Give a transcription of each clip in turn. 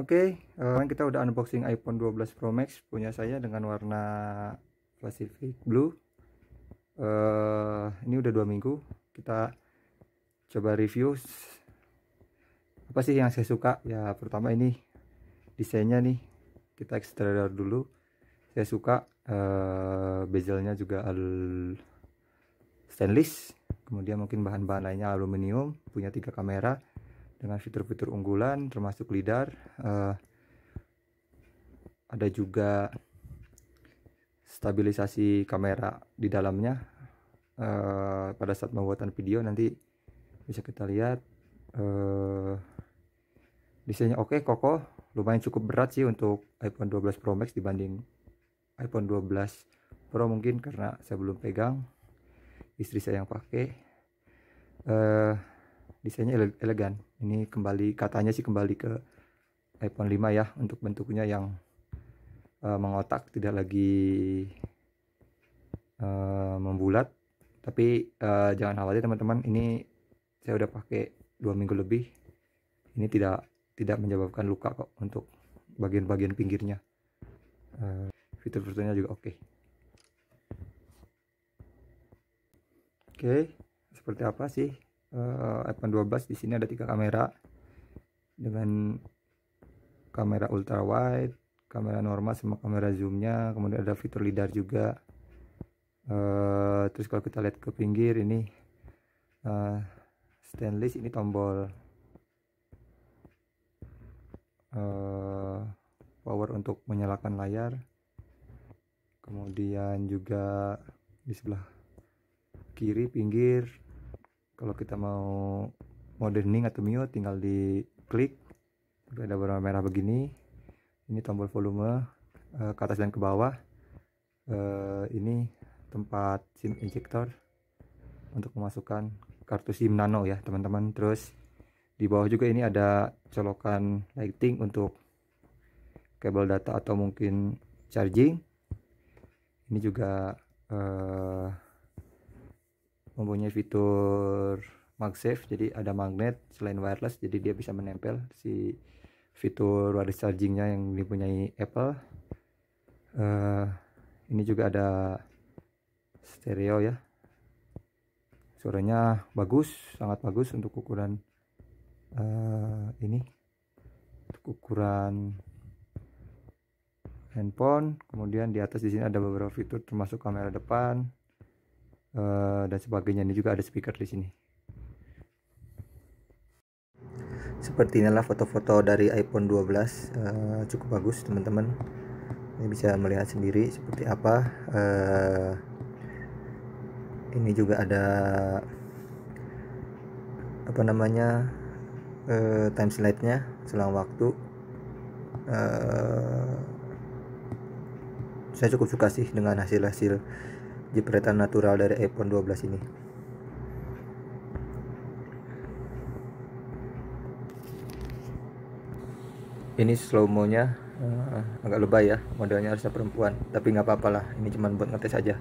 Oke, okay, uh, eh, kita udah unboxing iPhone 12 Pro Max punya saya dengan warna Pacific Blue. Uh, ini udah dua minggu. Kita coba review apa sih yang saya suka. Ya pertama ini desainnya nih. Kita eksterior dulu. Saya suka uh, bezelnya juga stainless. Kemudian mungkin bahan-bahan lainnya aluminium. Punya tiga kamera dengan fitur-fitur unggulan termasuk lidar uh, ada juga stabilisasi kamera di dalamnya uh, pada saat pembuatan video nanti bisa kita lihat uh, desainnya oke okay, kokoh lumayan cukup berat sih untuk iPhone 12 Pro Max dibanding iPhone 12 Pro mungkin karena saya belum pegang istri saya yang pakai uh, desainnya ele elegan ini kembali katanya sih kembali ke iPhone 5 ya untuk bentuknya yang uh, mengotak tidak lagi uh, membulat tapi uh, jangan khawatir teman-teman ini saya udah pakai dua minggu lebih ini tidak tidak menyebabkan luka kok untuk bagian-bagian pinggirnya uh, fitur-fiturnya juga oke okay. oke okay, seperti apa sih uh, iPhone 12 di sini ada tiga kamera dengan kamera ultra wide, kamera normal sama kamera zoomnya, kemudian ada fitur lidar juga. Uh, terus kalau kita lihat ke pinggir ini uh, stainless ini tombol uh, power untuk menyalakan layar. Kemudian juga di sebelah kiri pinggir kalau kita mau mode modeling atau mute tinggal di klik ada warna merah begini ini tombol volume eh, ke atas dan ke bawah eh, ini tempat SIM injector untuk memasukkan kartu SIM nano ya teman-teman terus di bawah juga ini ada colokan lighting untuk kabel data atau mungkin charging ini juga eh, mempunyai fitur MagSafe jadi ada magnet selain wireless jadi dia bisa menempel si fitur wireless chargingnya yang dipunyai Apple uh, ini juga ada stereo ya suaranya bagus sangat bagus untuk ukuran uh, ini untuk ukuran handphone kemudian di atas di sini ada beberapa fitur termasuk kamera depan Eh, dan sebagainya ini juga ada speaker di sini seperti inilah foto-foto dari iPhone 12 uh, eh, cukup bagus teman-teman ini bisa melihat sendiri seperti apa uh, ini juga ada apa namanya uh, time slide nya selang waktu uh, saya cukup suka sih dengan hasil-hasil jepretan natural dari iPhone 12 ini ini slow mo nya uh, eh, agak lebay ya modelnya harusnya perempuan tapi nggak apa-apalah ini cuma buat ngetes aja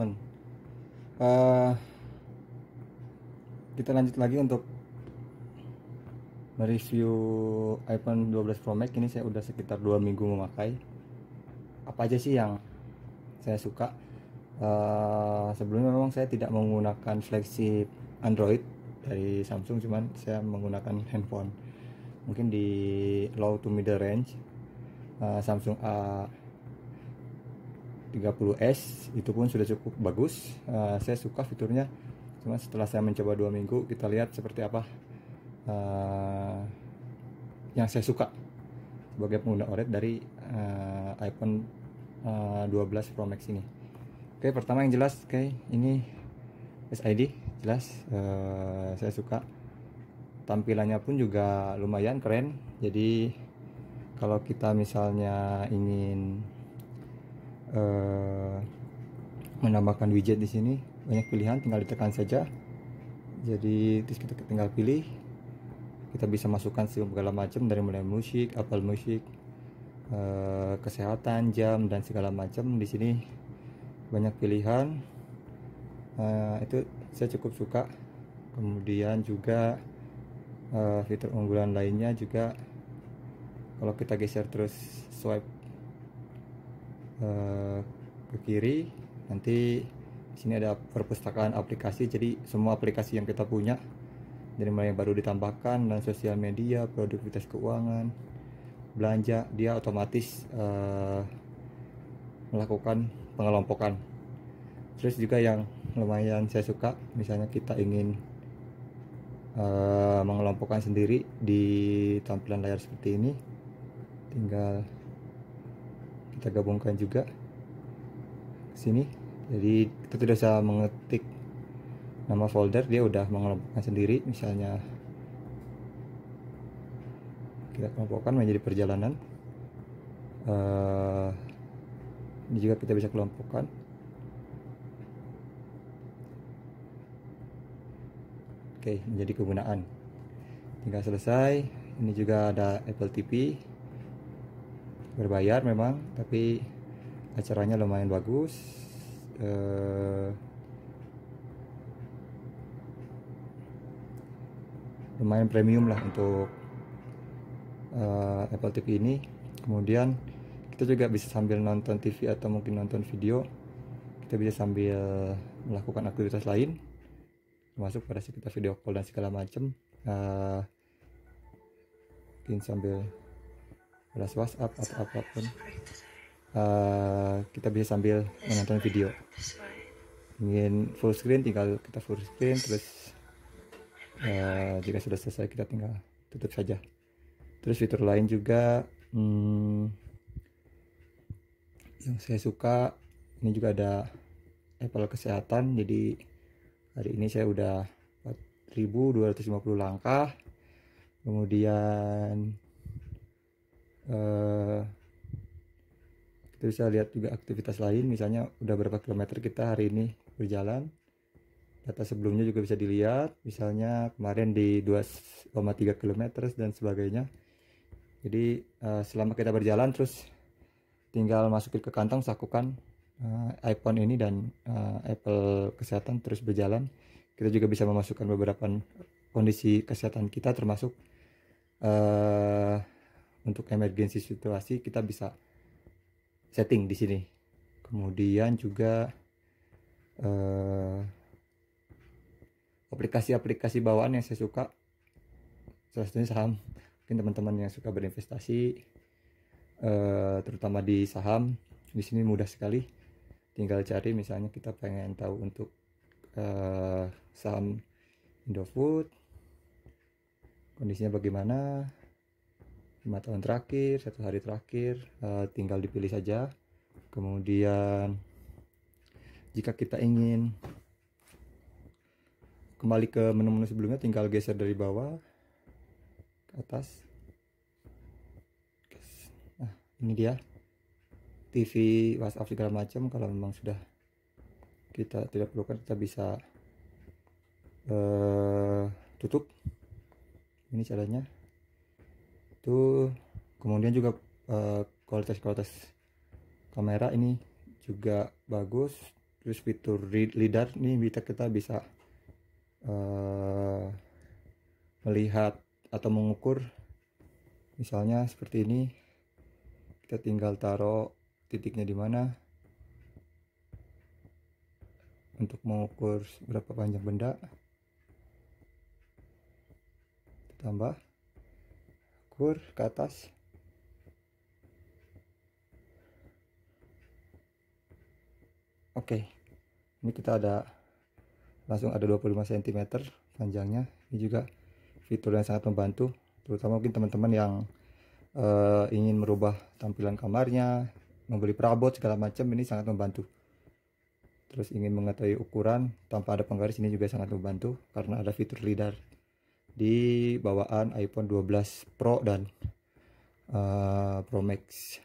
teman-teman uh, eh, kita lanjut lagi untuk mereview iPhone 12 Pro Max ini saya udah sekitar dua minggu memakai apa aja sih yang saya suka uh, sebelumnya memang saya tidak menggunakan flagship Android dari Samsung cuman saya menggunakan handphone mungkin di low to middle range uh, Samsung A 30S itu pun sudah cukup bagus uh, saya suka fiturnya cuma setelah saya mencoba dua minggu kita lihat seperti apa uh, yang saya suka sebagai pengguna OLED dari uh, iPhone uh, 12 Pro Max ini oke pertama yang jelas oke ini SID jelas uh, saya suka tampilannya pun juga lumayan keren jadi kalau kita misalnya ingin Eh, menambahkan widget di sini banyak pilihan tinggal ditekan saja jadi terus kita tinggal pilih kita bisa masukkan segala macam dari mulai musik, apel musik eh, kesehatan, jam dan segala macam di sini banyak pilihan eh, itu saya cukup suka kemudian juga fitur unggulan lainnya juga kalau kita geser terus swipe Eh, ke kiri nanti di sini ada perpustakaan aplikasi jadi semua aplikasi yang kita punya dari mulai yang baru ditambahkan dan sosial media produktivitas keuangan belanja dia otomatis uh, melakukan pengelompokan terus juga yang lumayan saya suka misalnya kita ingin uh, mengelompokkan sendiri di tampilan layar seperti ini tinggal kita gabungkan juga sini jadi kita tidak usah mengetik nama folder dia udah mengelompokkan sendiri misalnya kita kelompokkan menjadi perjalanan uh, ini juga kita bisa kelompokkan oke menjadi kegunaan tinggal selesai ini juga ada Apple TV berbayar memang tapi acaranya lumayan bagus uh, lumayan premium lah untuk uh, Apple TV ini kemudian kita juga bisa sambil nonton TV atau mungkin nonton video kita bisa sambil melakukan aktivitas lain termasuk pada sekitar video call dan segala macam uh, mungkin sambil balas WhatsApp atau apapun uh, eh, kita bisa sambil menonton video ingin full screen tinggal kita full screen terus uh, jika sudah selesai kita tinggal tutup saja terus fitur lain juga hmm, yang saya suka ini juga ada Apple kesehatan jadi hari ini saya udah 4250 langkah kemudian Eh, kita bisa lihat juga aktivitas lain misalnya udah berapa kilometer kita hari ini berjalan data sebelumnya juga bisa dilihat misalnya kemarin di 2,3 km dan sebagainya jadi eh, selama kita berjalan terus tinggal masukin ke kantong sakukan uh, iPhone ini dan Apple kesehatan terus berjalan kita juga bisa memasukkan beberapa kondisi kesehatan kita termasuk uh, untuk emergensi situasi kita bisa setting di sini kemudian juga eh, aplikasi-aplikasi eh, bawaan yang saya suka salah satunya saham mungkin teman-teman yang suka berinvestasi eh, terutama di saham di sini mudah sekali tinggal cari misalnya kita pengen tahu untuk eh, saham Indofood kondisinya bagaimana lima tahun terakhir satu hari terakhir uh, tinggal dipilih saja kemudian jika kita ingin kembali ke menu-menu sebelumnya tinggal geser dari bawah ke atas nah ini dia TV WhatsApp segala macam kalau memang sudah kita tidak perlukan kita bisa uh, tutup ini caranya itu kemudian juga eh, kualitas-kualitas uh, kamera ini juga bagus terus fitur lidar ini bisa kita bisa uh, melihat atau mengukur misalnya seperti ini kita tinggal taruh titiknya di mana untuk mengukur berapa panjang benda kita tambah bur ke atas oke ini kita ada langsung ada 25 cm panjangnya ini juga fitur yang sangat membantu terutama mungkin teman-teman yang uh, ingin merubah tampilan kamarnya membeli perabot segala macam ini sangat membantu terus ingin mengetahui ukuran tanpa ada penggaris ini juga sangat membantu karena ada fitur lidar di bawaan iPhone 12 Pro dan uh, Pro Max.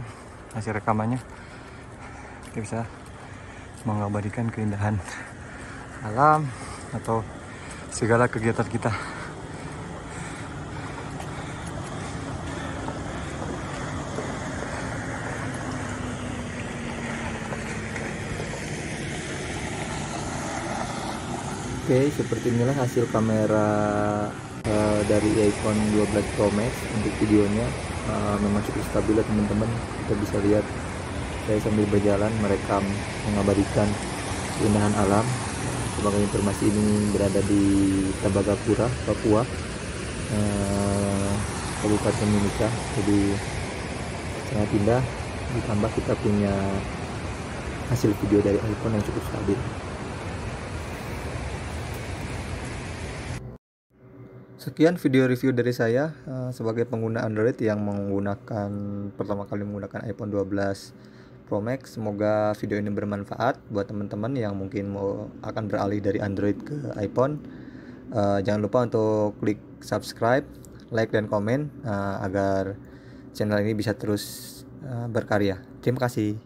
kawan-kawan hasil rekamannya kita bisa mengabadikan keindahan alam atau segala kegiatan kita Oke, okay, seperti inilah hasil kamera uh, dari iPhone 12 Pro Max untuk videonya. Eh, memang cukup stabil ya teman-teman kita bisa lihat saya sambil berjalan merekam mengabadikan keindahan alam sebagai informasi ini berada di Tabagapura Papua eh, Kabupaten Mimika jadi sangat indah ditambah kita punya hasil video dari iPhone yang cukup stabil Sekian video review dari saya uh, sebagai pengguna Android yang menggunakan pertama kali menggunakan iPhone 12 Pro Max. Semoga video ini bermanfaat buat teman-teman yang mungkin mau akan beralih dari Android ke iPhone. Uh, jangan lupa untuk klik subscribe, like dan komen uh, agar channel ini bisa terus uh, berkarya. Terima kasih.